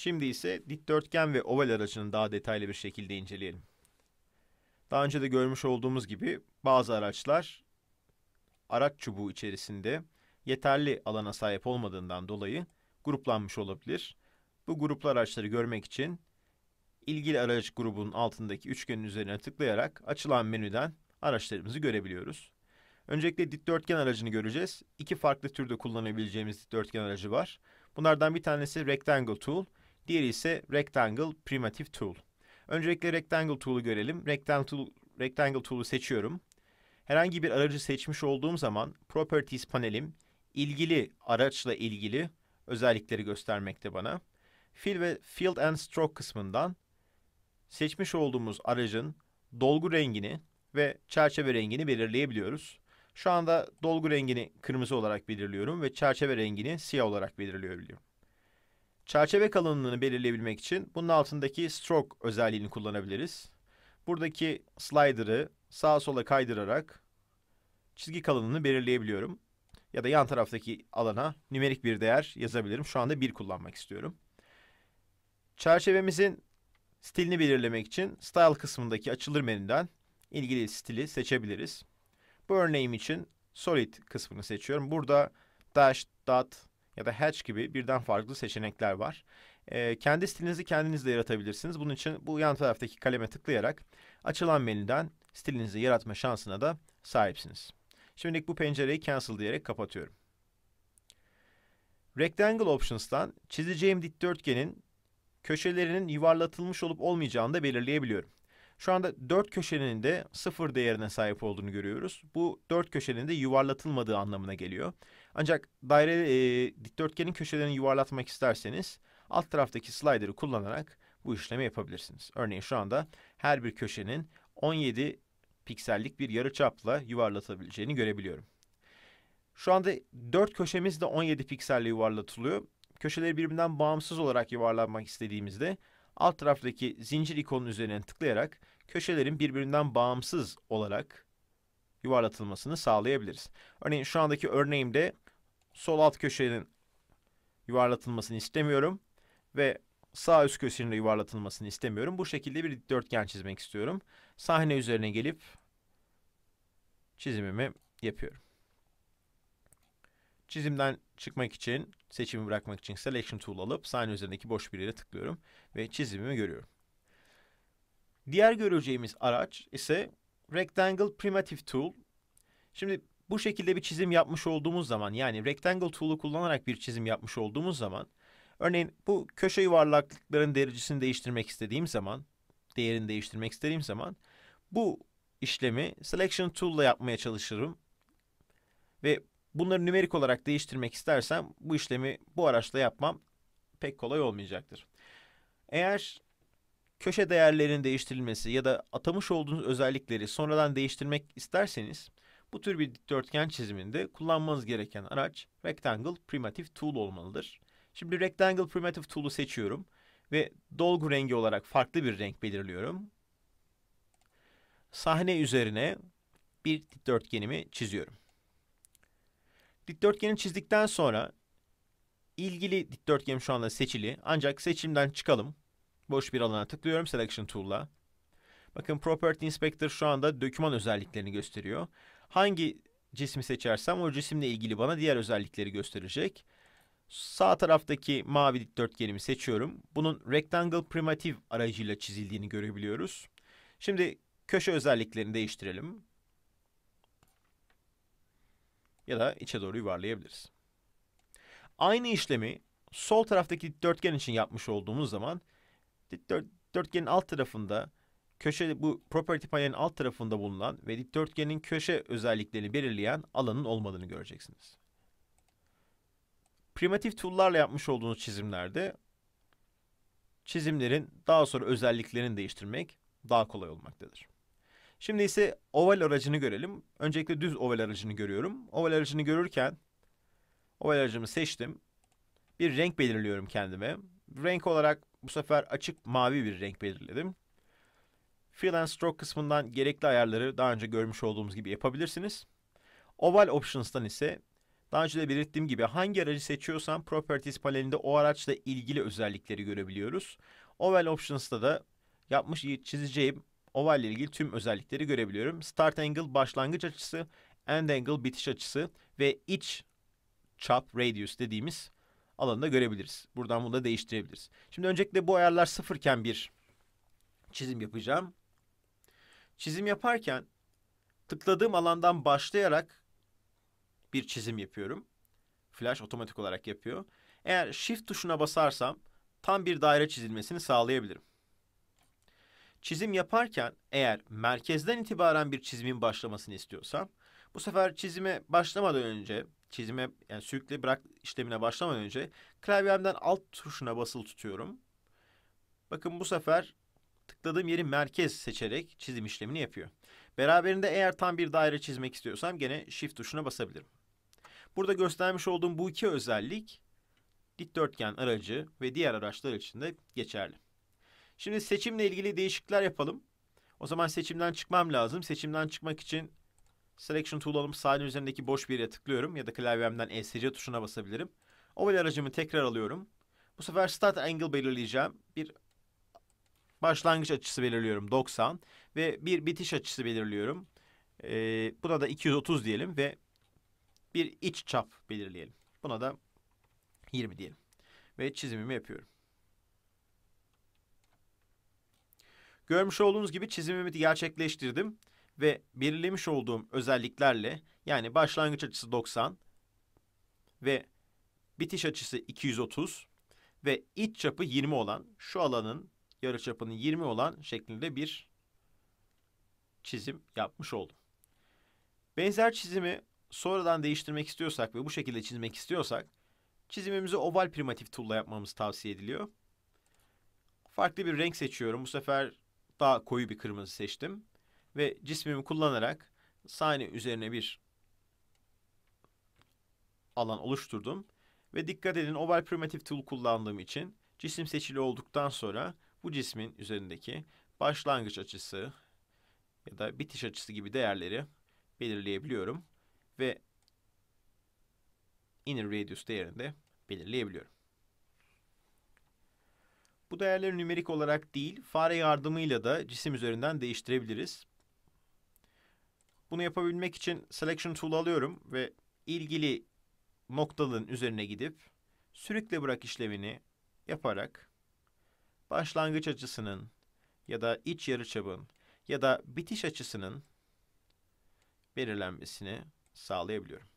Şimdi ise dikdörtgen ve oval aracını daha detaylı bir şekilde inceleyelim. Daha önce de görmüş olduğumuz gibi bazı araçlar araç çubuğu içerisinde yeterli alana sahip olmadığından dolayı gruplanmış olabilir. Bu gruplu araçları görmek için ilgili araç grubunun altındaki üçgenin üzerine tıklayarak açılan menüden araçlarımızı görebiliyoruz. Öncelikle dikdörtgen aracını göreceğiz. İki farklı türde kullanabileceğimiz dikdörtgen aracı var. Bunlardan bir tanesi Rectangle Tool, Diğeri ise Rectangle Primitive Tool. Öncelikle Rectangle Tool'u görelim. Rectangle, tool, Rectangle Tool'u seçiyorum. Herhangi bir aracı seçmiş olduğum zaman Properties panelim ilgili araçla ilgili özellikleri göstermekte bana. Fill ve Field and Stroke kısmından seçmiş olduğumuz aracın dolgu rengini ve çerçeve rengini belirleyebiliyoruz. Şu anda dolgu rengini kırmızı olarak belirliyorum ve çerçeve rengini siyah olarak belirliyorum. Çerçeve kalınlığını belirleyebilmek için bunun altındaki stroke özelliğini kullanabiliriz. Buradaki slider'ı sağa sola kaydırarak çizgi kalınlığını belirleyebiliyorum. Ya da yan taraftaki alana nümerik bir değer yazabilirim. Şu anda 1 kullanmak istiyorum. Çerçevemizin stilini belirlemek için style kısmındaki açılır menüden ilgili stili seçebiliriz. Bu örneğim için solid kısmını seçiyorum. Burada dash, dot, ya da hatch gibi birden farklı seçenekler var. E, kendi stilinizi kendiniz de yaratabilirsiniz. Bunun için bu yan taraftaki kaleme tıklayarak açılan menüden stilinizi yaratma şansına da sahipsiniz. Şimdilik bu pencereyi cancel diyerek kapatıyorum. Rectangle Options'tan çizeceğim dikdörtgenin köşelerinin yuvarlatılmış olup olmayacağını da belirleyebiliyorum. Şu anda dört köşenin de sıfır değerine sahip olduğunu görüyoruz. Bu dört köşenin de yuvarlatılmadığı anlamına geliyor. Ancak daire e, dikdörtgenin köşelerini yuvarlatmak isterseniz alt taraftaki slider'ı kullanarak bu işlemi yapabilirsiniz. Örneğin şu anda her bir köşenin 17 piksellik bir yarıçapla yuvarlatabileceğini görebiliyorum. Şu anda dört köşemiz de 17 pikselle yuvarlatılıyor. Köşeleri birbirinden bağımsız olarak yuvarlanmak istediğimizde alt taraftaki zincir ikonun üzerine tıklayarak köşelerin birbirinden bağımsız olarak yuvarlatılmasını sağlayabiliriz. Örneğin şu andaki örneğimde sol alt köşenin yuvarlatılmasını istemiyorum ve sağ üst köşenin yuvarlatılmasını istemiyorum. Bu şekilde bir dikdörtgen çizmek istiyorum. Sahne üzerine gelip çizimimi yapıyorum. Çizimden çıkmak için, seçimi bırakmak için Selection Tool alıp sahne üzerindeki boş bir yere tıklıyorum ve çizimimi görüyorum. Diğer göreceğimiz araç ise Rectangle Primitive Tool. Şimdi bu şekilde bir çizim yapmış olduğumuz zaman yani Rectangle Tool'u kullanarak bir çizim yapmış olduğumuz zaman örneğin bu köşe yuvarlaklıkların derecesini değiştirmek istediğim zaman değerini değiştirmek istediğim zaman bu işlemi Selection Tool ile yapmaya çalışırım. Ve bunları nümerik olarak değiştirmek istersen bu işlemi bu araçla yapmam pek kolay olmayacaktır. Eğer köşe değerlerinin değiştirilmesi ya da atamış olduğunuz özellikleri sonradan değiştirmek isterseniz bu tür bir dikdörtgen çiziminde kullanmanız gereken araç Rectangle Primitive Tool olmalıdır. Şimdi Rectangle Primitive Tool'u seçiyorum ve dolgu rengi olarak farklı bir renk belirliyorum. Sahne üzerine bir dikdörtgenimi çiziyorum dikdörtgeni çizdikten sonra ilgili dikdörtgenim şu anda seçili. Ancak seçimden çıkalım. Boş bir alana tıklıyorum Selection Tool'la. Bakın Property Inspector şu anda döküman özelliklerini gösteriyor. Hangi cismi seçersem o cisimle ilgili bana diğer özellikleri gösterecek. Sağ taraftaki mavi dikdörtgenimi seçiyorum. Bunun Rectangle Primitive aracıyla çizildiğini görebiliyoruz. Şimdi köşe özelliklerini değiştirelim ya da içe doğru yuvarlayabiliriz. Aynı işlemi sol taraftaki dikdörtgen için yapmış olduğumuz zaman dikdörtgenin alt tarafında köşe bu property panelin alt tarafında bulunan ve dikdörtgenin köşe özelliklerini belirleyen alanın olmadığını göreceksiniz. Primitif tool'larla yapmış olduğunuz çizimlerde çizimlerin daha sonra özelliklerini değiştirmek daha kolay olmaktadır. Şimdi ise oval aracını görelim. Öncelikle düz oval aracını görüyorum. Oval aracını görürken oval aracımı seçtim. Bir renk belirliyorum kendime. Renk olarak bu sefer açık mavi bir renk belirledim. Fill and Stroke kısmından gerekli ayarları daha önce görmüş olduğumuz gibi yapabilirsiniz. Oval Options'tan ise daha önce de belirttiğim gibi hangi aracı seçiyorsam Properties panelinde o araçla ilgili özellikleri görebiliyoruz. Oval Options'ta da yapmış çizeceğim oval ile ilgili tüm özellikleri görebiliyorum. Start angle başlangıç açısı, end angle bitiş açısı ve iç çap radius dediğimiz alanında görebiliriz. Buradan bunu da değiştirebiliriz. Şimdi öncelikle bu ayarlar sıfırken bir çizim yapacağım. Çizim yaparken tıkladığım alandan başlayarak bir çizim yapıyorum. Flash otomatik olarak yapıyor. Eğer shift tuşuna basarsam tam bir daire çizilmesini sağlayabilirim. Çizim yaparken eğer merkezden itibaren bir çizimin başlamasını istiyorsam bu sefer çizime başlamadan önce çizime yani sürükle bırak işlemine başlamadan önce klavyemden alt tuşuna basılı tutuyorum. Bakın bu sefer tıkladığım yeri merkez seçerek çizim işlemini yapıyor. Beraberinde eğer tam bir daire çizmek istiyorsam gene shift tuşuna basabilirim. Burada göstermiş olduğum bu iki özellik dikdörtgen aracı ve diğer araçlar için de geçerli. Şimdi seçimle ilgili değişiklikler yapalım. O zaman seçimden çıkmam lazım. Seçimden çıkmak için Selection Tool alıp üzerindeki boş bir yere tıklıyorum ya da klavyemden ESC tuşuna basabilirim. Oval aracımı tekrar alıyorum. Bu sefer Start Angle belirleyeceğim. Bir başlangıç açısı belirliyorum 90 ve bir bitiş açısı belirliyorum. Ee, buna da 230 diyelim ve bir iç çap belirleyelim. Buna da 20 diyelim. Ve çizimimi yapıyorum. Görmüş olduğunuz gibi çizimimi gerçekleştirdim ve belirlemiş olduğum özelliklerle yani başlangıç açısı 90 ve bitiş açısı 230 ve iç çapı 20 olan şu alanın yarıçapının 20 olan şeklinde bir çizim yapmış oldum. Benzer çizimi sonradan değiştirmek istiyorsak ve bu şekilde çizmek istiyorsak çizimimizi oval primatif tulla yapmamız tavsiye ediliyor. Farklı bir renk seçiyorum. Bu sefer daha koyu bir kırmızı seçtim. Ve cismimi kullanarak sahne üzerine bir alan oluşturdum. Ve dikkat edin oval primitive tool kullandığım için cisim seçili olduktan sonra bu cismin üzerindeki başlangıç açısı ya da bitiş açısı gibi değerleri belirleyebiliyorum ve inner radius değerini de belirleyebiliyorum. Bu değerleri nümerik olarak değil, fare yardımıyla da cisim üzerinden değiştirebiliriz. Bunu yapabilmek için Selection Tool alıyorum ve ilgili noktalığın üzerine gidip sürükle bırak işlemini yaparak başlangıç açısının ya da iç yarıçapın ya da bitiş açısının belirlenmesini sağlayabiliyorum.